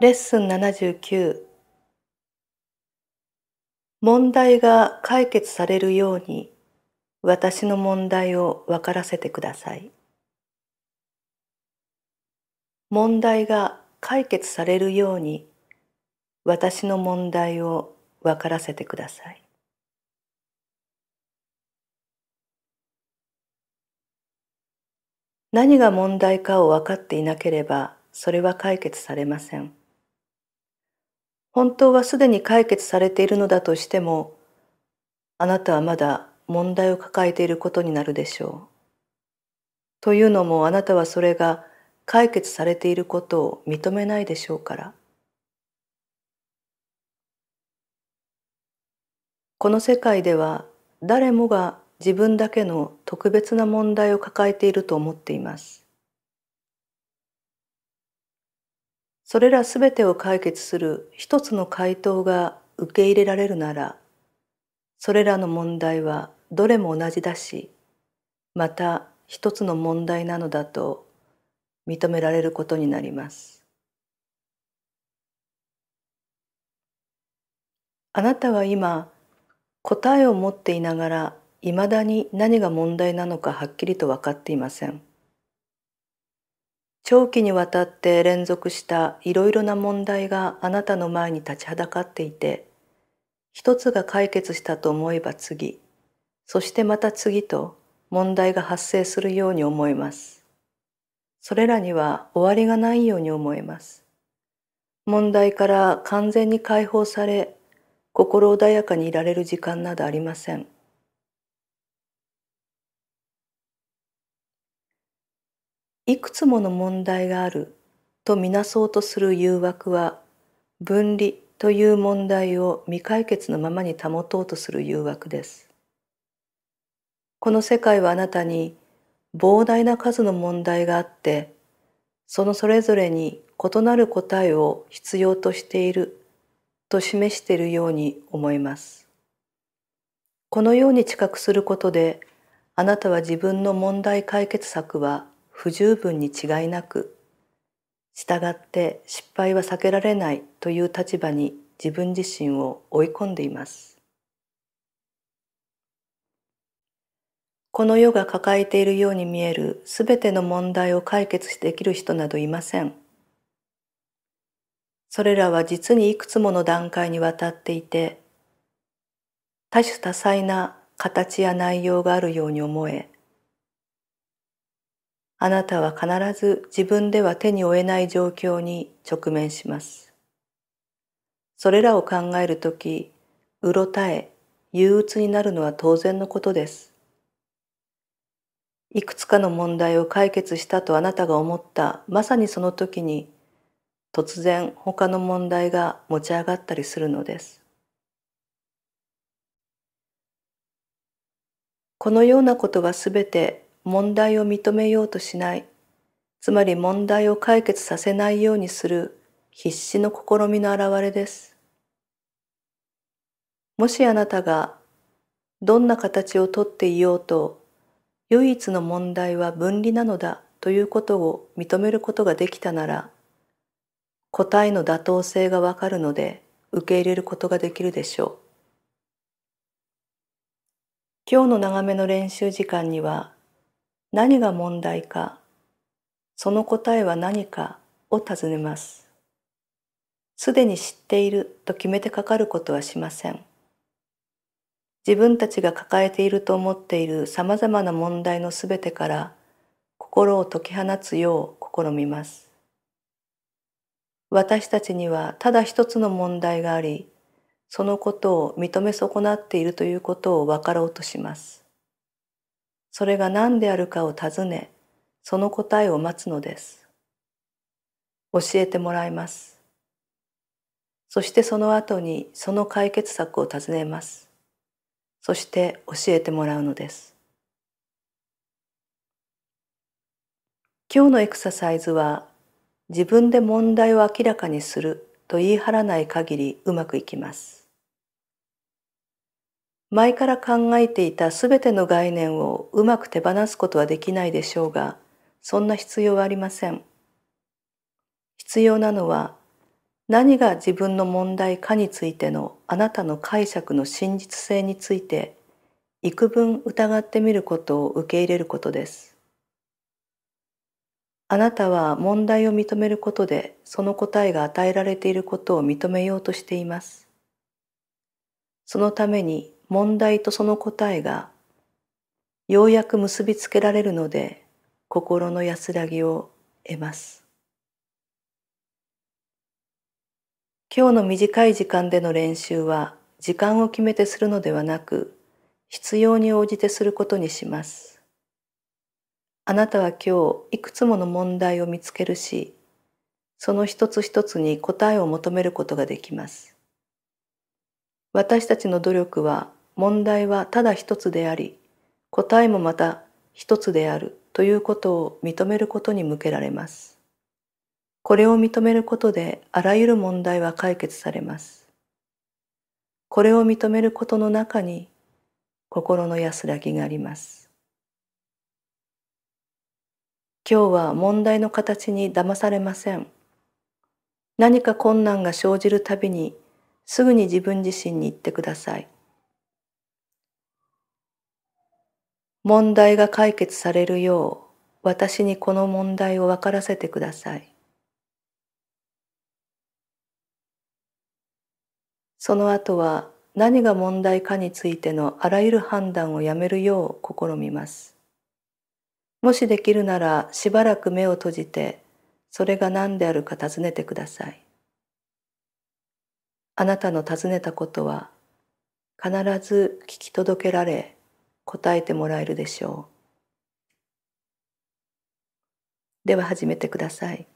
レッスン79問題が解決されるように私の問題を分からせてください問題が解決されるように私の問題を分からせてください何が問題かを分かっていなければそれは解決されません。本当はすでに解決されているのだとしてもあなたはまだ問題を抱えていることになるでしょう。というのもあなたはそれが解決されていることを認めないでしょうから。この世界では誰もが自分だけの特別な問題を抱えていると思っています。それらすべてを解決する一つの回答が受け入れられるなら、それらの問題はどれも同じだし、また一つの問題なのだと認められることになります。あなたは今答えを持っていながらいまだに何が問題なのかはっきりと分かっていません。長期にわたって連続したいろいろな問題があなたの前に立ちはだかっていて一つが解決したと思えば次そしてまた次と問題が発生するように思いますそれらには終わりがないように思えます問題から完全に解放され心穏やかにいられる時間などありません。いくつもの問題があるとみなそうとする誘惑は分離という問題を未解決のままに保とうとする誘惑です。この世界はあなたに膨大な数の問題があってそのそれぞれに異なる答えを必要としていると示しているように思います。このように知覚することであなたは自分の問題解決策は不十分に違いなく従って失敗は避けられないという立場に自分自身を追い込んでいますこの世が抱えているように見えるすべての問題を解決できる人などいませんそれらは実にいくつもの段階にわたっていて多種多彩な形や内容があるように思えあなたは必ず自分では手に負えない状況に直面します。それらを考えるとき、うろたえ、憂鬱になるのは当然のことです。いくつかの問題を解決したとあなたが思ったまさにその時に突然他の問題が持ち上がったりするのです。このようなことはすべて問題を認めようとしないつまり問題を解決させないようにする必死の試みの表れですもしあなたがどんな形をとっていようと唯一の問題は分離なのだということを認めることができたなら答えの妥当性がわかるので受け入れることができるでしょう今日の長めの練習時間には何が問題か、その答えは何かを尋ねます。すでに知っていると決めてかかることはしません。自分たちが抱えていると思っている様々な問題のすべてから心を解き放つよう試みます。私たちにはただ一つの問題があり、そのことを認め損なっているということを分かろうとします。それが何であるかを尋ねその答えを待つのです教えてもらいますそしてその後にその解決策を尋ねますそして教えてもらうのです今日のエクササイズは自分で問題を明らかにすると言い張らない限りうまくいきます前から考えていたすべての概念をうまく手放すことはできないでしょうが、そんな必要はありません。必要なのは、何が自分の問題かについてのあなたの解釈の真実性について、幾分疑ってみることを受け入れることです。あなたは問題を認めることでその答えが与えられていることを認めようとしています。そのために問題とその答えがようやく結びつけられるので心の安らぎを得ます今日の短い時間での練習は時間を決めてするのではなく必要に応じてすることにしますあなたは今日いくつもの問題を見つけるしその一つ一つに答えを求めることができます私たちの努力は問題はただ一つであり答えもまた一つであるということを認めることに向けられます。これを認めることであらゆる問題は解決されます。これを認めることの中に心の安らぎがあります。今日は問題の形に騙されません。何か困難が生じるたびにすぐに自分自身に言ってください。問題が解決されるよう私にこの問題を分からせてください。その後は何が問題かについてのあらゆる判断をやめるよう試みます。もしできるならしばらく目を閉じてそれが何であるか尋ねてください。あなたの尋ねたことは必ず聞き届けられ答えてもらえるでしょう。では始めてください。